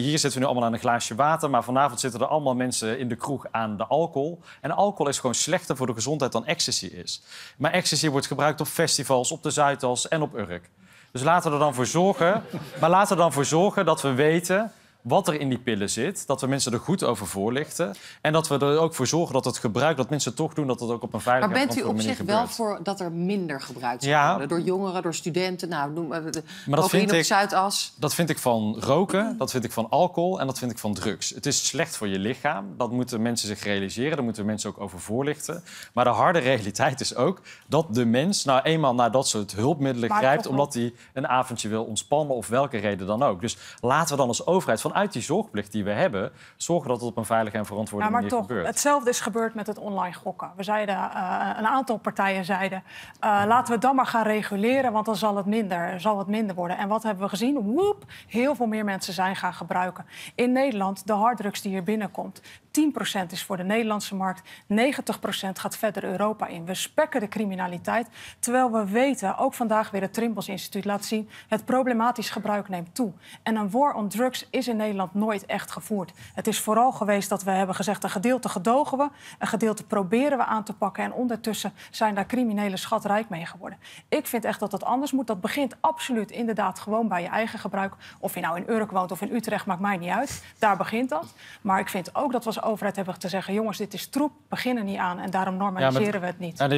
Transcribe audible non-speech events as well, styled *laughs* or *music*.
Hier zitten we nu allemaal aan een glaasje water, maar vanavond zitten er allemaal mensen in de kroeg aan de alcohol. En alcohol is gewoon slechter voor de gezondheid dan ecstasy is. Maar ecstasy wordt gebruikt op festivals, op de Zuidas en op Urk. Dus laten we er dan voor zorgen, *laughs* maar laten we er dan voor zorgen dat we weten wat er in die pillen zit, dat we mensen er goed over voorlichten en dat we er ook voor zorgen dat het gebruik dat mensen toch doen, dat het ook op een veilige manier Maar bent u op zich wel voor dat er minder gebruikt zou worden door jongeren, door studenten, nou noem maar, maar dat vind ik, Zuidas? Dat vind ik van roken, dat vind ik van alcohol en dat vind ik van drugs. Het is slecht voor je lichaam, dat moeten mensen zich realiseren, daar moeten mensen ook over voorlichten. Maar de harde realiteit is ook dat de mens nou eenmaal naar dat soort hulpmiddelen maar grijpt, omdat hij een avondje wil ontspannen of welke reden dan ook. Dus laten we dan als overheid van uit die zorgplicht die we hebben, zorgen dat het op een veilige en verantwoorde nou, manier toch, gebeurt. Hetzelfde is gebeurd met het online gokken. We zeiden, eh, een aantal partijen zeiden, eh, laten we dan maar gaan reguleren, want dan zal het minder, zal het minder worden. En wat hebben we gezien? Woep, heel veel meer mensen zijn gaan gebruiken. In Nederland, de harddrugs die hier binnenkomt, 10% is voor de Nederlandse markt, 90% gaat verder Europa in. We spekken de criminaliteit, terwijl we weten, ook vandaag weer het Trimbos Instituut laat zien, het problematisch gebruik neemt toe. En een war on drugs is in Nederland nooit echt gevoerd. Het is vooral geweest dat we hebben gezegd, een gedeelte gedogen we, een gedeelte proberen we aan te pakken en ondertussen zijn daar criminelen schatrijk mee geworden. Ik vind echt dat dat anders moet. Dat begint absoluut inderdaad gewoon bij je eigen gebruik. Of je nou in Urk woont of in Utrecht, maakt mij niet uit. Daar begint dat. Maar ik vind ook dat was overheid hebben te zeggen... jongens, dit is troep, Beginnen niet aan en daarom normaliseren we het niet. Nou,